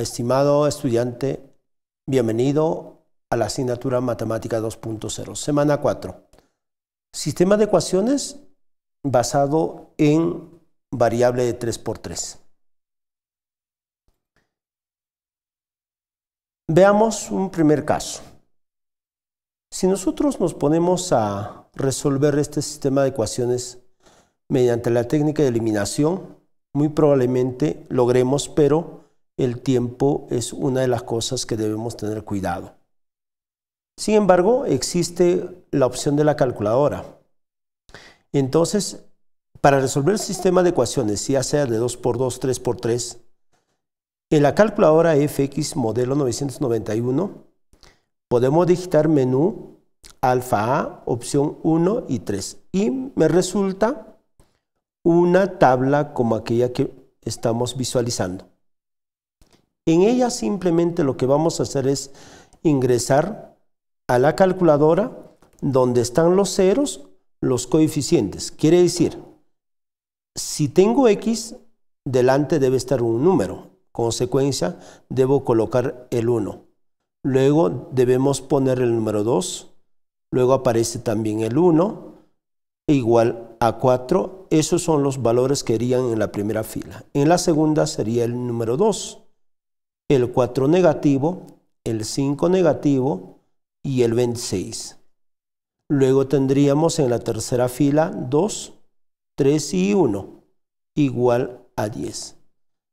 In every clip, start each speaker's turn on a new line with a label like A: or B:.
A: Estimado estudiante, bienvenido a la asignatura Matemática 2.0, semana 4. Sistema de ecuaciones basado en variable de 3x3. Veamos un primer caso. Si nosotros nos ponemos a resolver este sistema de ecuaciones mediante la técnica de eliminación, muy probablemente logremos, pero el tiempo es una de las cosas que debemos tener cuidado. Sin embargo, existe la opción de la calculadora. Entonces, para resolver el sistema de ecuaciones, ya sea de 2x2, 3x3, en la calculadora FX modelo 991 podemos digitar menú alfa A, opción 1 y 3. Y me resulta una tabla como aquella que estamos visualizando. En ella simplemente lo que vamos a hacer es ingresar a la calculadora donde están los ceros, los coeficientes. Quiere decir, si tengo x, delante debe estar un número. Consecuencia, debo colocar el 1. Luego debemos poner el número 2. Luego aparece también el 1 igual a 4. Esos son los valores que irían en la primera fila. En la segunda sería el número 2 el 4 negativo, el 5 negativo y el 26. Luego tendríamos en la tercera fila 2, 3 y 1, igual a 10.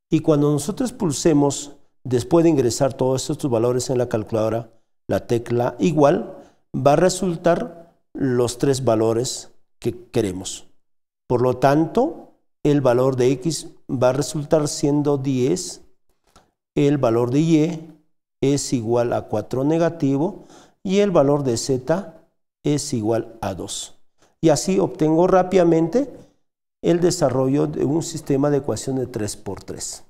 A: Y cuando nosotros pulsemos, después de ingresar todos estos valores en la calculadora, la tecla igual, va a resultar los tres valores que queremos. Por lo tanto, el valor de x va a resultar siendo 10 el valor de y es igual a 4 negativo y el valor de z es igual a 2. Y así obtengo rápidamente el desarrollo de un sistema de ecuación de 3 por 3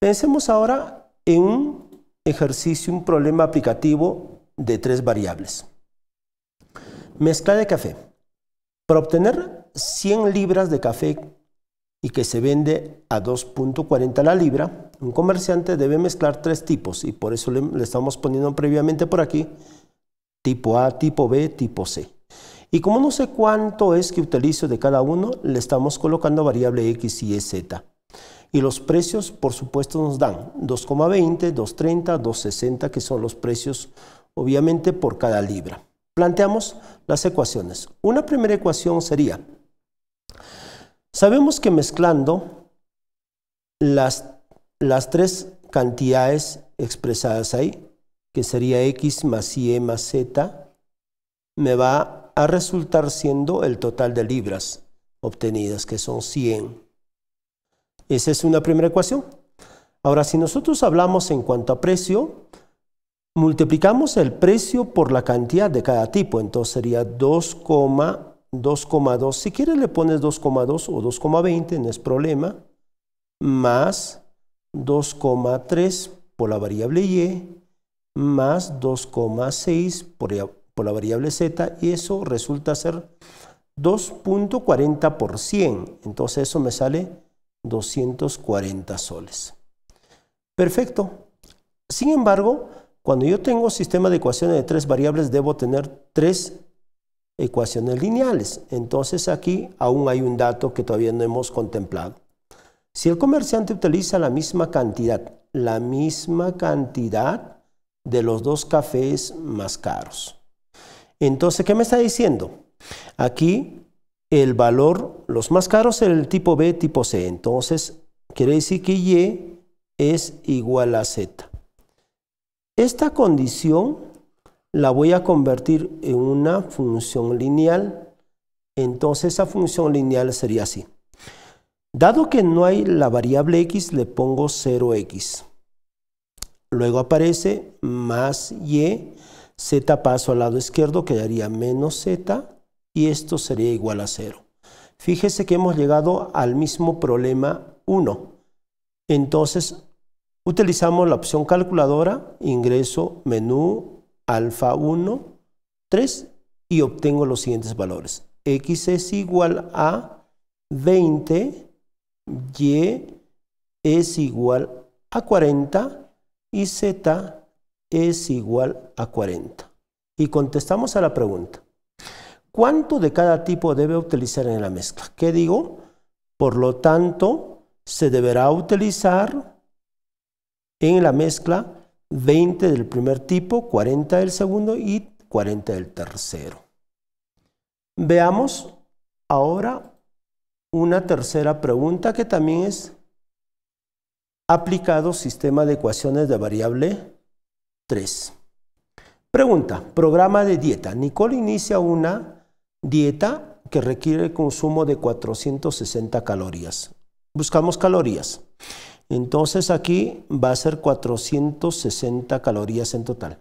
A: Pensemos ahora en un ejercicio, un problema aplicativo de tres variables. Mezcla de café. Para obtener 100 libras de café y que se vende a 2.40 la libra, un comerciante debe mezclar tres tipos y por eso le, estamos poniendo previamente por aquí tipo A, tipo B, tipo C. Y como no sé cuánto es que utilizo de cada uno, le estamos colocando variable X, Y, Z. Y los precios, por supuesto, nos dan 2,20, 2,30, 2,60, que son los precios, obviamente, por cada libra. Planteamos las ecuaciones. Una primera ecuación sería Sabemos que mezclando las, las tres cantidades expresadas ahí, que sería x más y más z, me va a resultar siendo el total de libras obtenidas, que son 100. Esa es una primera ecuación. Ahora, si nosotros hablamos en cuanto a precio, multiplicamos el precio por la cantidad de cada tipo, entonces sería 2, 2,2. Si quieres le pones 2,2 o 2,20, no es problema. Más 2,3 por la variable y, más 2,6 por, la variable z, y eso resulta ser 2.40%. Entonces eso me sale 240 soles. Perfecto. Sin embargo, cuando yo tengo sistema de ecuaciones de tres variables, debo tener tres ecuaciones lineales. Entonces aquí aún hay un dato que todavía no hemos contemplado. Si el comerciante utiliza la misma cantidad, la misma cantidad de los dos cafés más caros. Entonces, ¿qué me está diciendo? Aquí el valor, los más caros, el tipo B, tipo C. Entonces, quiere decir que Y es igual a Z. Esta condición la voy a convertir en una función lineal, entonces esa función lineal sería así. Dado que no hay la variable x, le pongo 0x. Luego aparece más y, z paso al lado izquierdo, quedaría menos z, y esto sería igual a 0. Fíjese que hemos llegado al mismo problema 1. Entonces, utilizamos la opción calculadora, ingreso menú alfa 1, 3 y obtengo los siguientes valores. X es igual a 20, Y es igual a 40 y Z es igual a 40. Y contestamos a la pregunta. ¿Cuánto de cada tipo debe utilizar en la mezcla? ¿Qué digo? Por lo tanto, se deberá utilizar en la mezcla 20 del primer tipo, 40 del segundo y 40 del tercero. Veamos ahora una tercera pregunta que también es aplicado sistema de ecuaciones de variable 3. Pregunta, programa de dieta. Nicole inicia una dieta que requiere el consumo de 460 calorías. Buscamos calorías. Entonces aquí va a ser 460 calorías en total.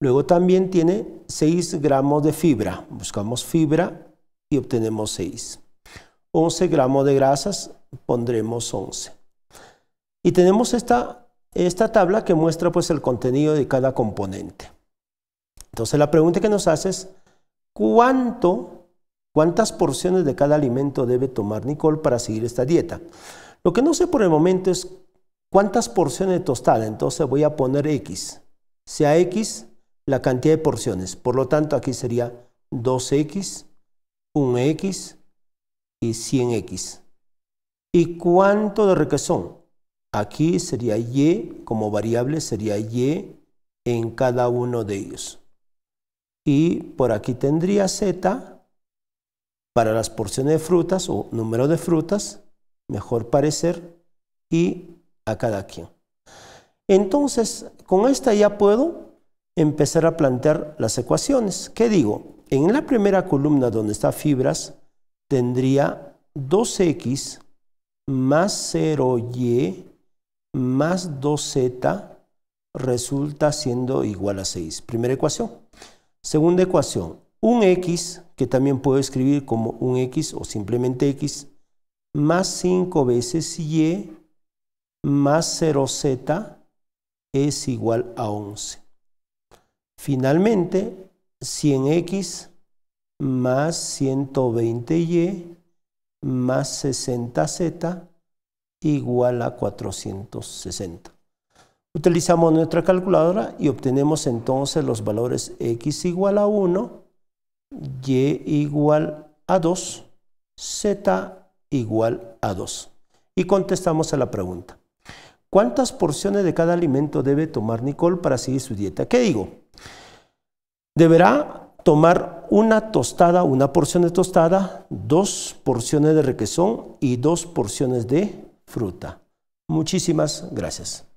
A: Luego también tiene 6 gramos de fibra. Buscamos fibra y obtenemos 6. 11 gramos de grasas, pondremos 11. Y tenemos esta, esta tabla que muestra pues el contenido de cada componente. Entonces la pregunta que nos hace es, ¿cuánto, ¿cuántas porciones de cada alimento debe tomar Nicole para seguir esta dieta? Lo que no sé por el momento es cuántas porciones de tostada. Entonces voy a poner X. Sea X la cantidad de porciones. Por lo tanto, aquí sería 2X, 1X y 100X. ¿Y cuánto de requesón? Aquí sería Y, como variable sería Y en cada uno de ellos. Y por aquí tendría Z para las porciones de frutas o número de frutas mejor parecer y a cada quien. Entonces, con esta ya puedo empezar a plantear las ecuaciones. ¿Qué digo? En la primera columna donde está fibras, tendría 2x más 0y más 2z resulta siendo igual a 6. Primera ecuación. Segunda ecuación, un x, que también puedo escribir como un x o simplemente x, más 5 veces y e más 0z es igual a 11. Finalmente, 100x más 120y e más 60z igual a 460. Utilizamos nuestra calculadora y obtenemos entonces los valores x igual a 1, y igual a 2, z igual a 2. Y contestamos a la pregunta. ¿Cuántas porciones de cada alimento debe tomar Nicole para seguir su dieta? ¿Qué digo? Deberá tomar una tostada, una porción de tostada, dos porciones de requesón y dos porciones de fruta. Muchísimas gracias.